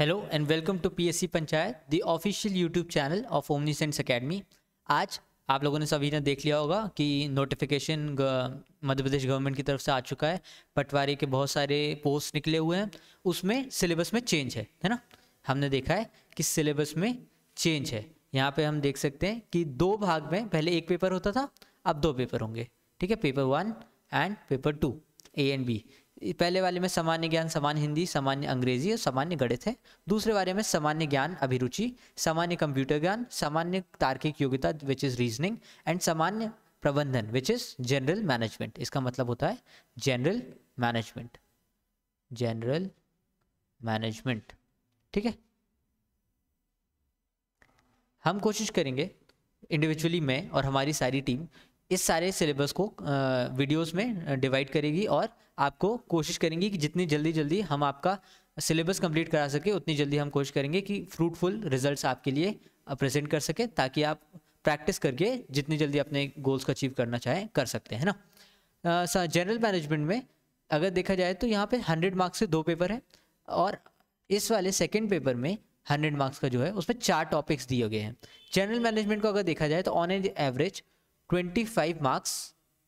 hello and welcome to PSC Panchayat the official YouTube channel of Omnisense Academy आज आप लोगों ने सभी ने देख लिया होगा कि नोटिफिकेशन मध्य प्रदेश गवर्नमेंट की तरफ से आ चुका है पटवारी के बहुत सारे पोस्ट निकले हुए हैं उसमें सिलेबस में चेंज है है ना हमने देखा है कि सिलेबस में चेंज है यहाँ पर हम देख सकते हैं कि दो भाग में पहले एक पेपर होता था अब दो पेपर होंगे ठीक है paper one and paper two A and B पहले वाले में सामान्य ज्ञान सामान्य हिंदी सामान्य अंग्रेजी और सामान्य गणित है दूसरे वाले में सामान्य ज्ञान अभिरुचि सामान्य कंप्यूटर ज्ञान सामान्य तार्किक योग्यता विच इज़ रीजनिंग एंड सामान्य प्रबंधन विच इज़ जनरल मैनेजमेंट इसका मतलब होता है जनरल मैनेजमेंट जनरल मैनेजमेंट ठीक है हम कोशिश करेंगे इंडिविजुअली मैं और हमारी सारी टीम इस सारे सिलेबस को वीडियोस में डिवाइड करेगी और आपको कोशिश करेंगी कि जितनी जल्दी जल्दी हम आपका सिलेबस कंप्लीट करा सके उतनी जल्दी हम कोशिश करेंगे कि फ्रूटफुल रिजल्ट्स आपके लिए प्रेजेंट कर सके ताकि आप प्रैक्टिस करके जितनी जल्दी अपने गोल्स को अचीव करना चाहें कर सकते हैं ना जनरल मैनेजमेंट में अगर देखा जाए तो यहाँ पे हंड्रेड मार्क्स के दो पेपर हैं और इस वाले सेकेंड पेपर में हंड्रेड मार्क्स का जो है उसमें चार टॉपिक्स दिए गए हैं जनरल मैनेजमेंट को अगर देखा जाए तो ऑन एन एवरेज 25 मार्क्स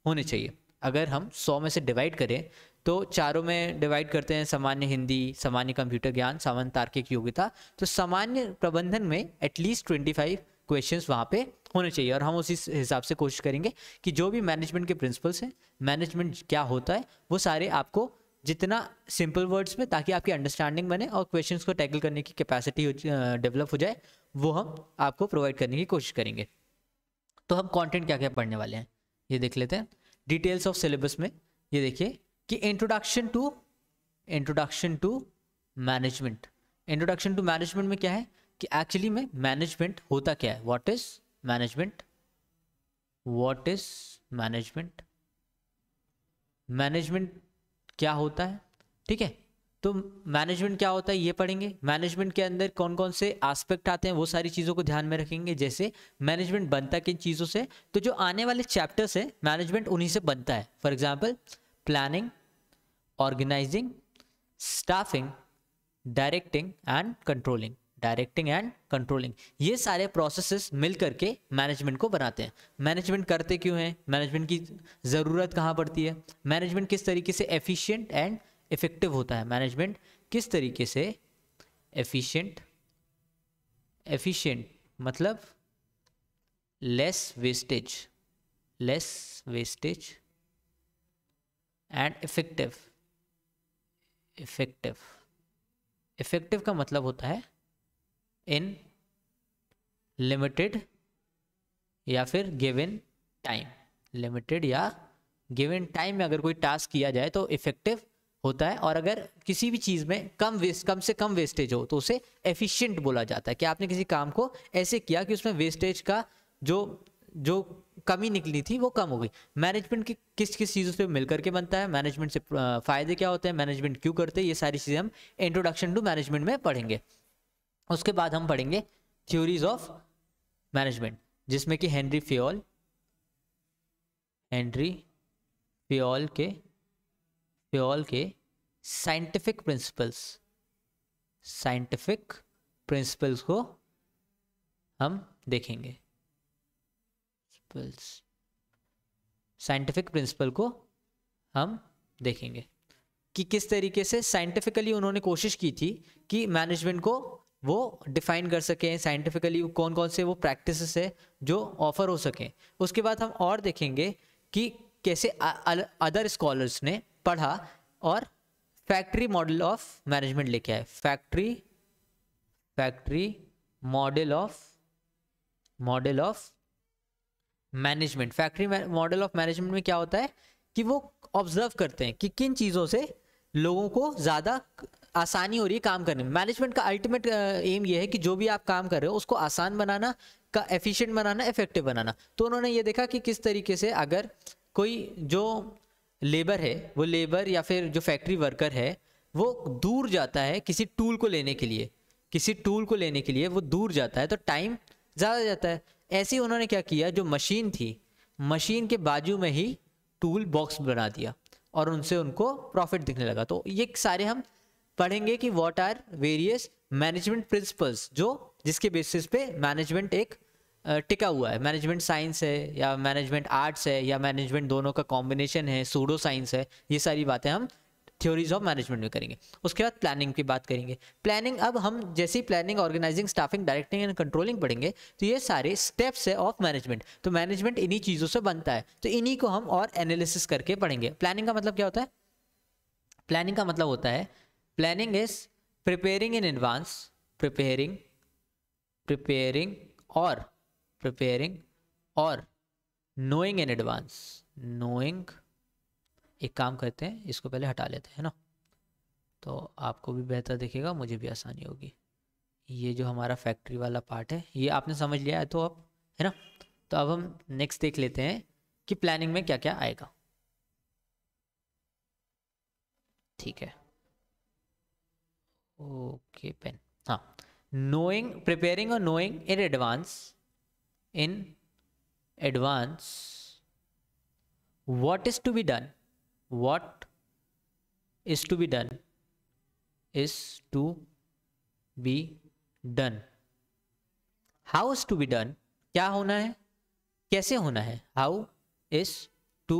होने चाहिए अगर हम 100 में से डिवाइड करें तो चारों में डिवाइड करते हैं सामान्य हिंदी सामान्य कंप्यूटर ज्ञान सामान्य तार्किक योग्यता तो सामान्य प्रबंधन में एटलीस्ट ट्वेंटी फाइव क्वेश्चन वहाँ पर होने चाहिए और हम उसी हिसाब से कोशिश करेंगे कि जो भी मैनेजमेंट के प्रिंसिपल्स हैं मैनेजमेंट क्या होता है वो सारे आपको जितना सिंपल वर्ड्स में ताकि आपकी अंडरस्टैंडिंग बने और क्वेश्चंस को टैकल करने की कैपेसिटी डेवलप हो जाए वो हम आपको प्रोवाइड करने की कोशिश करेंगे तो हम कंटेंट क्या क्या पढ़ने वाले हैं ये देख लेते हैं डिटेल्स ऑफ सिलेबस में ये देखिए कि introduction to introduction to management introduction to management में क्या है कि एक्चुअली में मैनेजमेंट होता क्या है what is management what is management management क्या होता है ठीक है तो मैनेजमेंट क्या होता है ये पढ़ेंगे मैनेजमेंट के अंदर कौन कौन से एस्पेक्ट आते हैं वो सारी चीज़ों को ध्यान में रखेंगे जैसे मैनेजमेंट बनता किन चीज़ों से तो जो आने वाले चैप्टर्स हैं मैनेजमेंट उन्हीं से बनता है for example planning organising staffing directing and controlling directing and controlling ये सारे प्रोसेसेस मिल करके मैनेजमेंट को बनाते हैं मैनेजमेंट करते क्यों हैं मैनेजमेंट की ज़रूरत कहाँ पड़ती है मैनेजमेंट किस तरीके से एफिशिएंट एंड इफ़ेक्टिव होता है मैनेजमेंट किस तरीके से एफिशिएंट एफिशिएंट मतलब less wastage less wastage and effective effective effective का मतलब होता है इन लिमिटेड या फिर गिवन टाइम लिमिटेड या गिवन टाइम में अगर कोई टास्क किया जाए तो इफ़ेक्टिव होता है और अगर किसी भी चीज़ में कम वेस्ट कम से कम वेस्टेज हो तो उसे एफिशिएंट बोला जाता है कि आपने किसी काम को ऐसे किया कि उसमें वेस्टेज का जो जो कमी निकली थी वो कम हो गई मैनेजमेंट की किस किस चीज़ों से मिलकर के बनता है मैनेजमेंट से फ़ायदे क्या होते हैं मैनेजमेंट क्यों करते हैं ये सारी चीज़ें हम इंट्रोडक्शन टू मैनेजमेंट में पढ़ेंगे उसके बाद हम पढ़ेंगे थ्योरीज ऑफ मैनेजमेंट जिसमें कि हेनरी फ्योल हेनरी फ्योल के फ्योल के साइंटिफिक प्रिंसिपल्स साइंटिफिक प्रिंसिपल्स को हम देखेंगे साइंटिफिक प्रिंसिपल को हम देखेंगे कि किस तरीके से साइंटिफिकली उन्होंने कोशिश की थी कि मैनेजमेंट को वो डिफाइन कर सकें साइंटिफिकली कौन कौन से वो प्रैक्टिस है जो ऑफर हो सकें उसके बाद हम और देखेंगे कि कैसे अदर स्कॉलर्स ने पढ़ा और फैक्ट्री मॉडल ऑफ मैनेजमेंट लेके आए factory factory model of model of management factory model of management में क्या होता है कि वो ऑब्जर्व करते हैं कि किन चीज़ों से लोगों को ज़्यादा आसानी हो रही है काम करने में मैनेजमेंट का अल्टीमेट एम ये है कि जो भी आप काम कर रहे हो उसको आसान बनाना का एफिशिएंट बनाना इफेक्टिव बनाना तो उन्होंने ये देखा कि किस तरीके से अगर कोई जो लेबर है वो लेबर या फिर जो फैक्ट्री वर्कर है वो दूर जाता है किसी टूल को लेने के लिए किसी टूल को लेने के लिए वो दूर जाता है तो टाइम ज़्यादा जाता है ऐसे ही उन्होंने क्या किया जो मशीन थी मशीन के बाजू में ही टूल बॉक्स बना दिया और उनसे उनको प्रॉफिट दिखने लगा तो ये सारे हम पढ़ेंगे कि what are various management principles जो जिसके बेसिस पे मैनेजमेंट एक टिका हुआ है मैनेजमेंट साइंस है या मैनेजमेंट आर्ट्स है या मैनेजमेंट दोनों का कॉम्बिनेशन है सूडो साइंस है ये सारी बातें हम थ्योरीज ऑफ मैनेजमेंट में करेंगे उसके बाद प्लानिंग की बात करेंगे प्लानिंग अब हम जैसे ही planning organising staffing directing and controlling पढ़ेंगे तो ये सारे स्टेप्स है ऑफ मैनेजमेंट तो मैनेजमेंट इन्हीं चीज़ों से बनता है तो इन्हीं को हम और एनालिसिस करके पढ़ेंगे प्लानिंग का मतलब क्या होता है प्लानिंग का मतलब होता है planning is preparing in advance preparing preparing और प्रिपेयरिंग और नोइंग इन एडवांस नोइंग एक काम करते हैं इसको पहले हटा लेते हैं ना तो आपको भी बेहतर दिखेगा मुझे भी आसानी होगी ये जो हमारा फैक्ट्री वाला पार्ट है ये आपने समझ लिया है तो अब है ना तो अब हम नेक्स्ट देख लेते हैं कि प्लानिंग में क्या क्या आएगा ठीक है ओके पेन हाँ नोइंग प्रिपेयरिंग और knowing in advance in advance what is to be done what is to be done is to be done how is to be done क्या होना है कैसे होना है how is to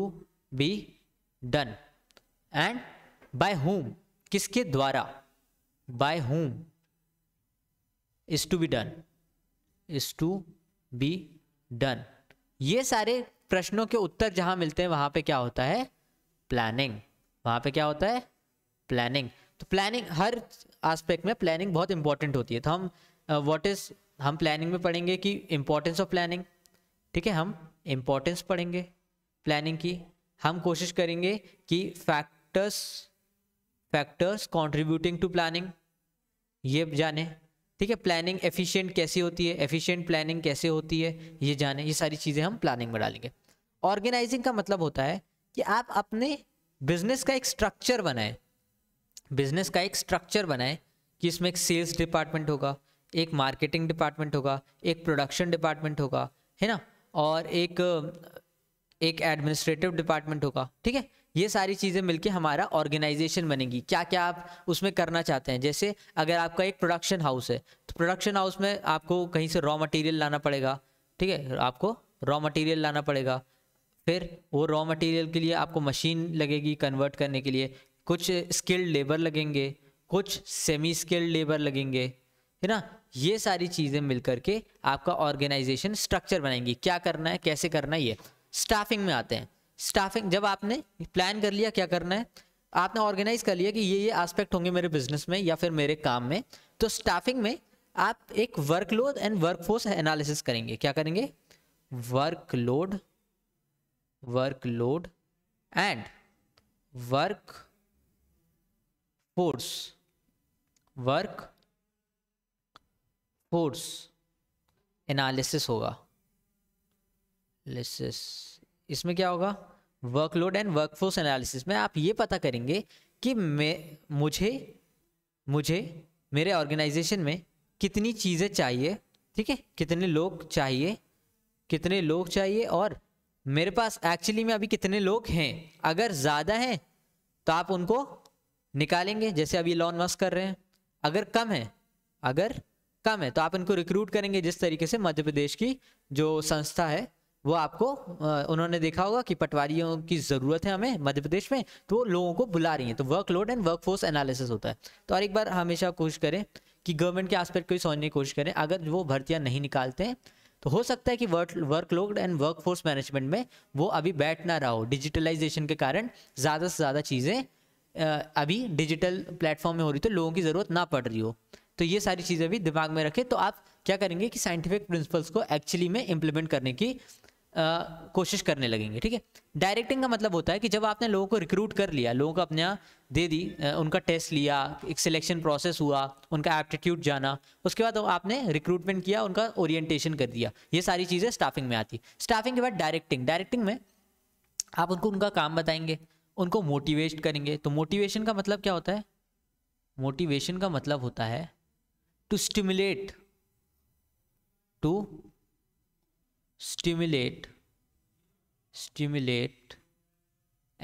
be done and by whom किसके द्वारा by whom is to be done is to be done ये सारे प्रश्नों के उत्तर जहां मिलते हैं वहां पे क्या होता है प्लानिंग वहां पे क्या होता है प्लानिंग तो प्लानिंग हर आस्पेक्ट में प्लानिंग बहुत इंपॉर्टेंट होती है तो हम व्हाट uh, इज हम प्लानिंग में पढ़ेंगे कि इम्पोर्टेंस ऑफ प्लानिंग ठीक है हम इंपॉर्टेंस पढ़ेंगे प्लानिंग की हम कोशिश करेंगे कि factors factors contributing to planning ये जाने ठीक है प्लानिंग एफिशिएंट कैसी होती है एफिशिएंट प्लानिंग कैसे होती है ये जाने ये सारी चीज़ें हम प्लानिंग में डालेंगे ऑर्गेनाइजिंग का मतलब होता है कि आप अपने बिजनेस का एक स्ट्रक्चर बनाएं बिजनेस का एक स्ट्रक्चर बनाएं कि इसमें एक सेल्स डिपार्टमेंट होगा एक मार्केटिंग डिपार्टमेंट होगा एक प्रोडक्शन डिपार्टमेंट होगा है ना और एक एक एडमिनिस्ट्रेटिव डिपार्टमेंट होगा ठीक है ये सारी चीज़ें मिलके हमारा ऑर्गेनाइजेशन बनेगी क्या क्या आप उसमें करना चाहते हैं जैसे अगर आपका एक प्रोडक्शन हाउस है तो प्रोडक्शन हाउस में आपको कहीं से रॉ मटेरियल लाना पड़ेगा ठीक है आपको रॉ मटेरियल लाना पड़ेगा फिर वो रॉ मटेरियल के लिए आपको मशीन लगेगी कन्वर्ट करने के लिए कुछ स्किल्ड लेबर लगेंगे कुछ सेमी स्किल्ड लेबर लगेंगे है ना ये सारी चीज़ें मिल करके आपका ऑर्गेनाइजेशन स्ट्रक्चर बनाएंगी क्या करना है कैसे करना है ये स्टाफिंग में आते हैं स्टाफिंग जब आपने प्लान कर लिया क्या करना है आपने ऑर्गेनाइज कर लिया कि ये ये एस्पेक्ट होंगे मेरे बिजनेस में या फिर मेरे काम में तो स्टाफिंग में आप एक वर्कलोड एंड वर्कफोर्स एनालिसिस करेंगे क्या करेंगे workload workload and workforce workforce analysis होगा इसमें क्या होगा वर्कलोड एंड वर्कफोर्स एनालिसिस में आप ये पता करेंगे कि मैं मुझे मुझे मेरे ऑर्गेनाइजेशन में कितनी चीज़ें चाहिए ठीक है कितने लोग चाहिए कितने लोग चाहिए और मेरे पास एक्चुअली में अभी कितने लोग हैं अगर ज़्यादा हैं तो आप उनको निकालेंगे जैसे अभी लॉन मस्क कर रहे हैं अगर कम है अगर कम है तो आप इनको रिक्रूट करेंगे जिस तरीके से मध्य प्रदेश की जो संस्था है वो आपको उन्होंने देखा होगा कि पटवारियों की ज़रूरत है हमें मध्य प्रदेश में तो वो लोगों को बुला रही हैं तो workload and workforce analysis होता है तो और एक बार हमेशा कोशिश करें कि गवर्नमेंट के आस्पेक्ट को समझने की कोशिश करें अगर वो भर्तियाँ नहीं निकालते हैं तो हो सकता है कि work workload and workforce management में वो अभी बैठ ना रहा हो डिजिटलाइजेशन के कारण ज़्यादा से ज़्यादा चीज़ें अभी डिजिटल प्लेटफॉर्म में हो रही तो लोगों की ज़रूरत ना पड़ रही हो तो ये सारी चीज़ें भी दिमाग में रखें तो आप क्या करेंगे कि साइंटिफिक प्रिंसिपल्स को एक्चुअली में इम्प्लीमेंट करने की कोशिश करने लगेंगे ठीक है डायरेक्टिंग का मतलब होता है कि जब आपने लोगों को रिक्रूट कर लिया लोगों को अपना दे दी उनका टेस्ट लिया एक सिलेक्शन प्रोसेस हुआ उनका एप्टीट्यूड जाना उसके बाद आपने रिक्रूटमेंट किया उनका ओरिएंटेशन कर दिया ये सारी चीज़ें स्टाफिंग में आती स्टाफिंग के बाद डायरेक्टिंग डायरेक्टिंग में आप उनको उनका काम बताएंगे उनको मोटिवेट करेंगे तो मोटिवेशन का मतलब क्या होता है मोटिवेशन का मतलब होता है to stimulate to stimulate stimulate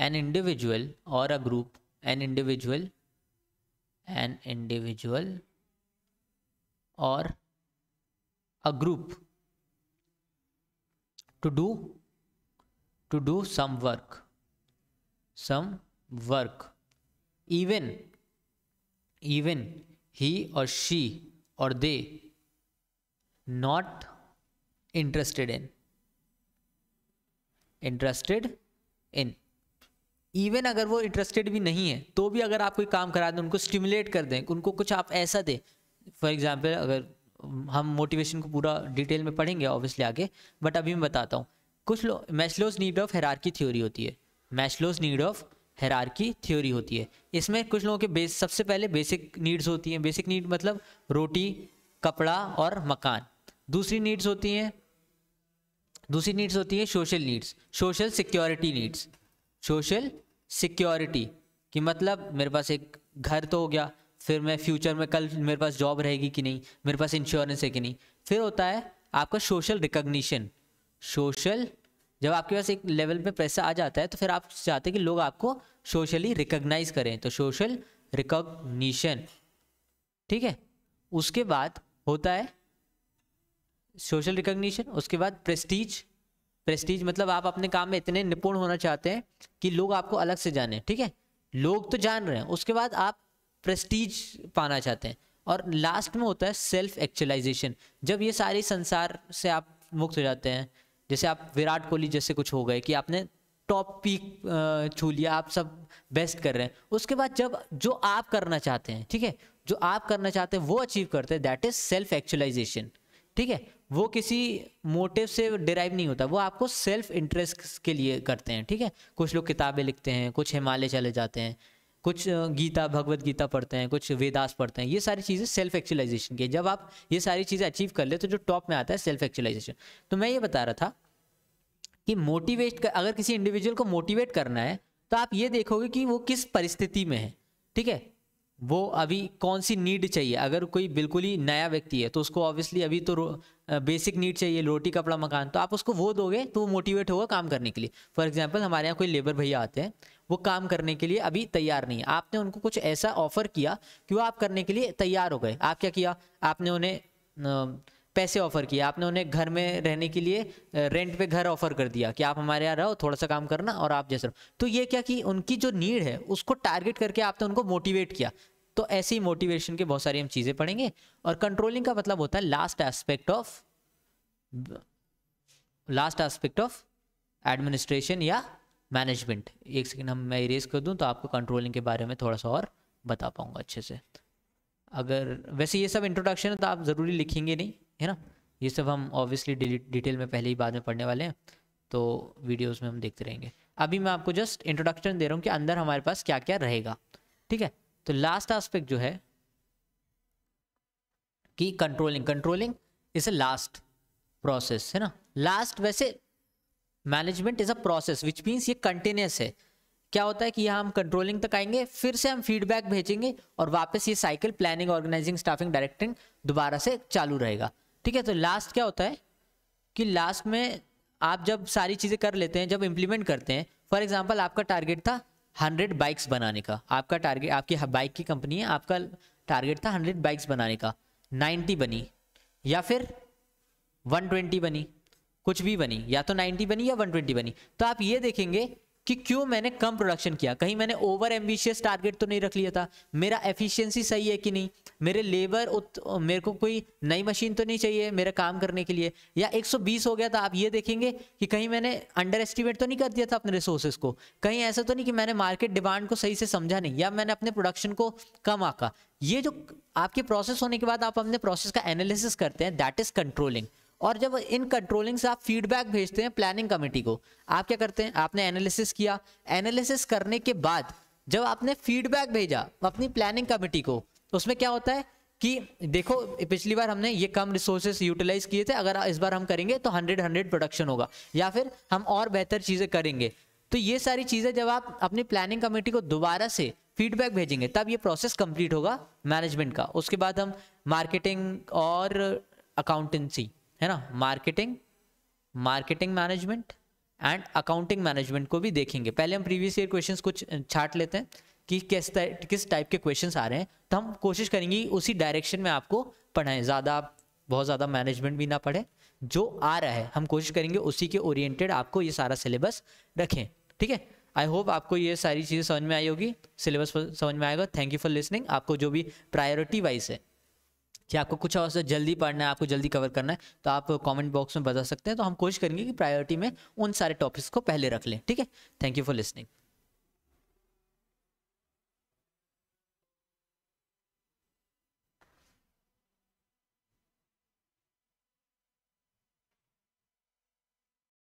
an individual or a group an individual an individual or a group to do to do some work some work even even he or she or they not interested in interested in even अगर वो interested भी नहीं है तो भी अगर आप कोई काम करा दें उनको स्टिमुलेट कर दें उनको कुछ आप ऐसा दें फॉर एग्जाम्पल अगर हम मोटिवेशन को पूरा डिटेल में पढ़ेंगे ऑब्वियसली आगे बट अभी मैं बताता हूँ कुछ लोग Maslow's need of hierarchy theory होती है Maslow's need of hierarchy theory होती है इसमें कुछ लोगों के बेस सबसे पहले बेसिक नीड्स होती हैं बेसिक नीड मतलब रोटी कपड़ा और मकान दूसरी नीड्स होती हैं दूसरी नीड्स होती है social needs social security needs social security कि मतलब मेरे पास एक घर तो हो गया फिर मैं फ्यूचर में कल मेरे पास जॉब रहेगी कि नहीं मेरे पास इंश्योरेंस है कि नहीं फिर होता है आपका सोशल रिकग्निशन सोशल जब आपके पास एक लेवल पे पैसा आ जाता है तो फिर आप चाहते हैं कि लोग आपको सोशली रिकॉग्नाइज करें तो सोशल रिकॉग्निशन ठीक है उसके बाद होता है सोशल रिकोगनीशन उसके बाद प्रेस्टीज प्रेस्टीज मतलब आप अपने काम में इतने निपुण होना चाहते हैं कि लोग आपको अलग से जाने ठीक है लोग तो जान रहे हैं उसके बाद आप प्रेस्टीज पाना चाहते हैं और लास्ट में होता है सेल्फ एक्चुअलाइजेशन जब ये सारे संसार से आप मुक्त हो जाते हैं जैसे आप विराट कोहली जैसे कुछ हो गए कि आपने टॉप पीक छू लिया आप सब बेस्ट कर रहे हैं उसके बाद जब जो आप करना चाहते हैं ठीक है जो आप करना चाहते हैं वो अचीव करते हैं दैट इज सेल्फ एक्चुअलाइजेशन ठीक है वो किसी मोटिव से डिराइव नहीं होता वो आपको सेल्फ इंटरेस्ट के लिए करते हैं ठीक है कुछ लोग किताबें लिखते हैं कुछ हिमालय चले जाते हैं कुछ गीता भगवत गीता पढ़ते हैं कुछ वेदास पढ़ते हैं ये सारी चीज़ें सेल्फ एक्चुअलाइजेशन की जब आप ये सारी चीज़ें अचीव कर ले तो जो टॉप में आता है सेल्फ एक्चुअलाइजेशन तो मैं ये बता रहा था कि मोटिवेट कर अगर किसी इंडिविजुअल को मोटिवेट करना है तो आप ये देखोगे कि वो किस परिस्थिति में है ठीक है वो अभी कौन सी नीड चाहिए अगर कोई बिल्कुल ही नया व्यक्ति है तो उसको ऑब्वियसली अभी तो बेसिक नीड चाहिए रोटी कपड़ा मकान तो आप उसको वो दोगे तो वो मोटिवेट होगा काम करने के लिए फॉर एग्जाम्पल हमारे यहाँ कोई लेबर भैया आते हैं वो काम करने के लिए अभी तैयार नहीं है आपने उनको कुछ ऐसा ऑफर किया कि वो आप करने के लिए तैयार हो गए आप क्या किया आपने उन्हें पैसे ऑफर किए आपने उन्हें घर में रहने के लिए रेंट पे घर ऑफर कर दिया कि आप हमारे यहाँ रहो थोड़ा सा काम करना और आप जैसे रहो तो ये क्या कि उनकी जो नीड है उसको टारगेट करके आपने उनको मोटिवेट किया तो ऐसे ही मोटिवेशन के बहुत सारी हम चीज़ें पढ़ेंगे और कंट्रोलिंग का मतलब होता है last aspect of last aspect of administration या मैनेजमेंट एक सेकेंड हम मैं इरेज कर दूं तो आपको कंट्रोलिंग के बारे में थोड़ा सा और बता पाऊंगा अच्छे से अगर वैसे ये सब इंट्रोडक्शन है तो आप ज़रूरी लिखेंगे नहीं है ना ये सब हम ऑब्वियसली डिटेल में पहले ही बाद में पढ़ने वाले हैं तो वीडियोस में हम देखते रहेंगे अभी मैं आपको जस्ट इंट्रोडक्शन दे रहा हूँ कि अंदर हमारे पास क्या क्या रहेगा ठीक है तो लास्ट आस्पेक्ट जो है कि controlling controlling is a last process है ना लास्ट वैसे management is a process which means ये कंटिन्यूस है क्या होता है कि यहाँ हम कंट्रोलिंग तक आएंगे फिर से हम फीडबैक भेजेंगे और वापस ये cycle planning organising staffing directing दोबारा से चालू रहेगा ठीक है तो लास्ट क्या होता है कि लास्ट में आप जब सारी चीज़ें कर लेते हैं जब इम्प्लीमेंट करते हैं फॉर एग्जाम्पल आपका टारगेट था हंड्रेड बाइक्स बनाने का आपका टारगेट आपकी बाइक की कंपनी है आपका टारगेट था हंड्रेड बाइक्स बनाने का नाइन्टी बनी या फिर वन ट्वेंटी बनी कुछ भी बनी या तो नाइन्टी बनी या वन ट्वेंटी बनी तो आप ये देखेंगे कि क्यों मैंने कम प्रोडक्शन किया कहीं मैंने ओवर एम्बिशियस टारगेट तो नहीं रख लिया था मेरा एफिशिएंसी सही है कि नहीं मेरे लेबर मेरे को कोई नई मशीन तो नहीं चाहिए मेरा काम करने के लिए या 120 हो गया था आप ये देखेंगे कि कहीं मैंने अंडर एस्टिमेट तो नहीं कर दिया था अपने रिसोर्सेज को कहीं ऐसा तो नहीं कि मैंने मार्केट डिमांड को सही से समझा नहीं या मैंने अपने प्रोडक्शन को कम आका ये जो आपके प्रोसेस होने के बाद आप अपने प्रोसेस का एनालिसिस करते हैं दैट इज कंट्रोलिंग और जब इन कंट्रोलिंग से आप फीडबैक भेजते हैं प्लानिंग कमेटी को आप क्या करते हैं आपने एनालिसिस किया एनालिसिस करने के बाद जब आपने फीडबैक भेजा अपनी प्लानिंग कमेटी को तो उसमें क्या होता है कि देखो पिछली बार हमने ये कम रिसोर्सेज यूटिलाइज किए थे अगर इस बार हम करेंगे तो हंड्रेड हंड्रेड प्रोडक्शन होगा या फिर हम और बेहतर चीज़ें करेंगे तो ये सारी चीज़ें जब आप अपनी प्लानिंग कमेटी को दोबारा से फीडबैक भेजेंगे तब ये प्रोसेस कंप्लीट होगा मैनेजमेंट का उसके बाद हम मार्केटिंग और अकाउंटेंसी है ना marketing marketing management and accounting management को भी देखेंगे पहले हम प्रीवियस ईयर क्वेश्चंस कुछ छाट लेते हैं कि किस किस टाइप के क्वेश्चंस आ रहे हैं तो हम कोशिश करेंगे उसी डायरेक्शन में आपको पढ़ाएं ज़्यादा बहुत ज़्यादा मैनेजमेंट भी ना पढ़े जो आ रहा है हम कोशिश करेंगे उसी के ओरिएंटेड आपको ये सारा सिलेबस रखें ठीक है आई होप आपको ये सारी चीज़ें समझ में आई होगी सिलेबस समझ में आएगा थैंक यू फॉर लिसनिंग आपको जो भी प्रायोरिटी वाइज है कि आपको कुछ और जल्दी पढ़ना है आपको जल्दी कवर करना है तो आप कमेंट बॉक्स में बता सकते हैं तो हम कोशिश करेंगे कि प्रायोरिटी में उन सारे टॉपिक्स को पहले रख लें ठीक है थैंक यू फॉर लिसनिंग